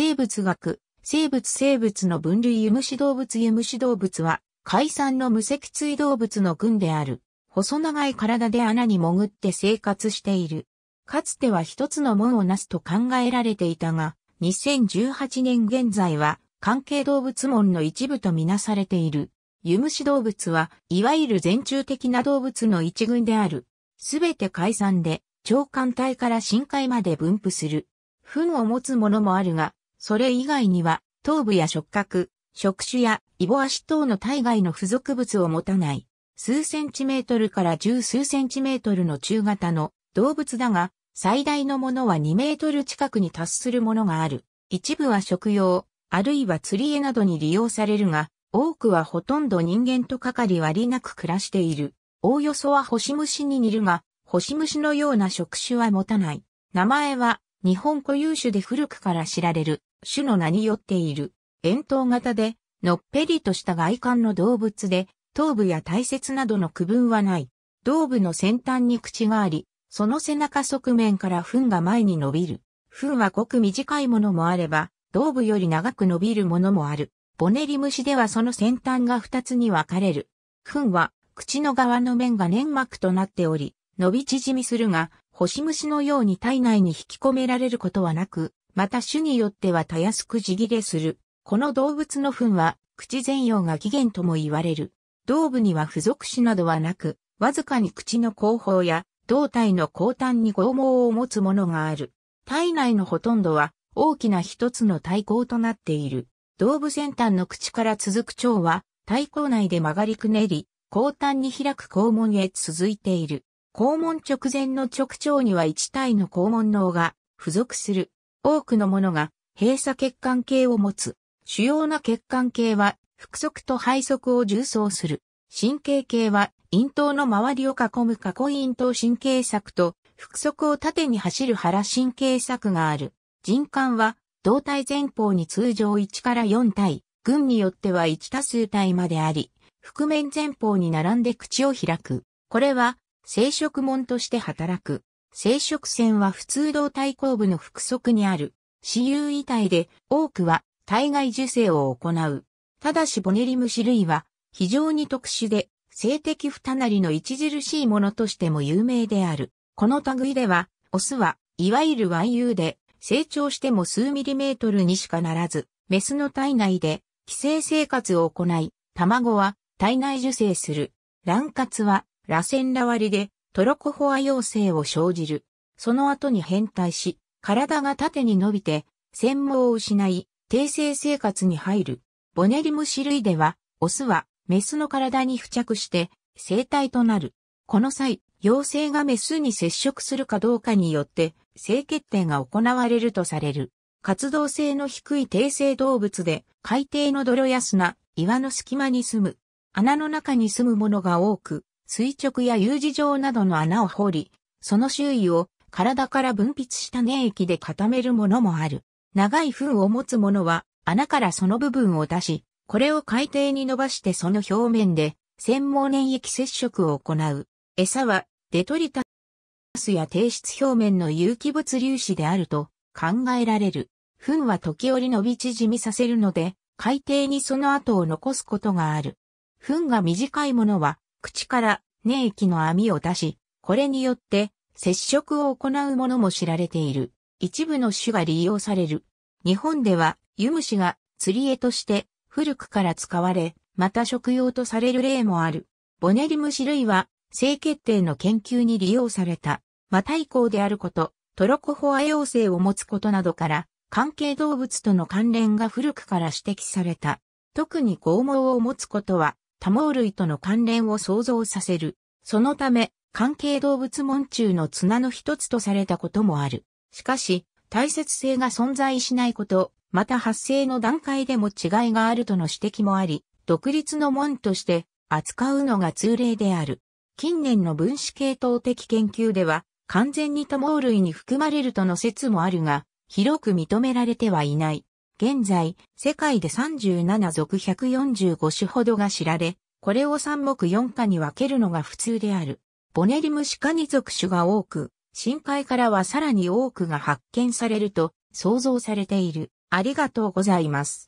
生物学、生物生物の分類有虫動物有虫動物は、海産の無脊椎動物の群である。細長い体で穴に潜って生活している。かつては一つの門をなすと考えられていたが、2018年現在は関係動物門の一部とみなされている。ム虫動物は、いわゆる全中的な動物の一群である。すべて海産で、長官体から深海まで分布する。糞を持つものもあるが、それ以外には、頭部や触覚、触手やイボ足等の体外の付属物を持たない、数センチメートルから十数センチメートルの中型の動物だが、最大のものは2メートル近くに達するものがある。一部は食用、あるいは釣り絵などに利用されるが、多くはほとんど人間とかかり割りなく暮らしている。おおよそは星虫に似るが、星虫のような触手は持たない。名前は日本固有種で古くから知られる種の名によっている。円筒型で、のっぺりとした外観の動物で、頭部や体節などの区分はない。頭部の先端に口があり、その背中側面から糞が前に伸びる。糞はごく短いものもあれば、頭部より長く伸びるものもある。ボネリムシではその先端が二つに分かれる。糞は、口の側の面が粘膜となっており、伸び縮みするが、星虫のように体内に引き込められることはなく、また種によってはたやすく地切れする。この動物の糞は、口全容が起源とも言われる。胴部には付属種などはなく、わずかに口の後方や胴体の後端に剛毛を持つものがある。体内のほとんどは大きな一つの体口となっている。胴部先端の口から続く腸は、体口内で曲がりくねり、後端に開く肛門へ続いている。肛門直前の直腸には一体の肛門脳が付属する。多くのものが閉鎖血管系を持つ。主要な血管系は、腹側と肺側を重層する。神経系は、咽頭の周りを囲む囲い咽頭神経柵と、腹側を縦に走る腹神経柵がある。人間は、胴体前方に通常1から4体、群によっては1多数体まであり、覆面前方に並んで口を開く。これは、生殖門として働く。生殖腺は普通動体後部の腹側にある、私有遺体で多くは体外受精を行う。ただしボネリムシ類は非常に特殊で性的不たなりの著しいものとしても有名である。この類では、オスはいわゆる YU で成長しても数ミリメートルにしかならず、メスの体内で寄生生活を行い、卵は体内受精する。卵活は螺旋らわりでトロコフォア生を生じる。その後に変態し、体が縦に伸びて、繊毛を失い、低正生活に入る。ボネリム種類では、オスはメスの体に付着して、生体となる。この際、陽性がメスに接触するかどうかによって、性決定が行われるとされる。活動性の低い低正動物で、海底の泥や砂、岩の隙間に住む。穴の中に住むものが多く、垂直や U 字状などの穴を掘り、その周囲を体から分泌した粘液で固めるものもある。長い糞を持つものは穴からその部分を出し、これを海底に伸ばしてその表面で専門粘液接触を行う。餌はデトリタスや低質表面の有機物粒子であると考えられる。糞は時折伸び縮みさせるので、海底にその後を残すことがある。糞が短いものは口から粘液の網を出し、これによって接触を行うものも知られている。一部の種が利用される。日本では湯虫が釣り絵として古くから使われ、また食用とされる例もある。ボネリムシ類は性決定の研究に利用された。マタイコであること、トロコホア妖精を持つことなどから、関係動物との関連が古くから指摘された。特に剛毛を持つことは、多毛類との関連を想像させる。そのため、関係動物門中の綱の一つとされたこともある。しかし、大切性が存在しないこと、また発生の段階でも違いがあるとの指摘もあり、独立の門として扱うのが通例である。近年の分子系統的研究では、完全に多毛類に含まれるとの説もあるが、広く認められてはいない。現在、世界で37属145種ほどが知られ、これを3目4科に分けるのが普通である。ボネリムシ科に属種が多く、深海からはさらに多くが発見されると想像されている。ありがとうございます。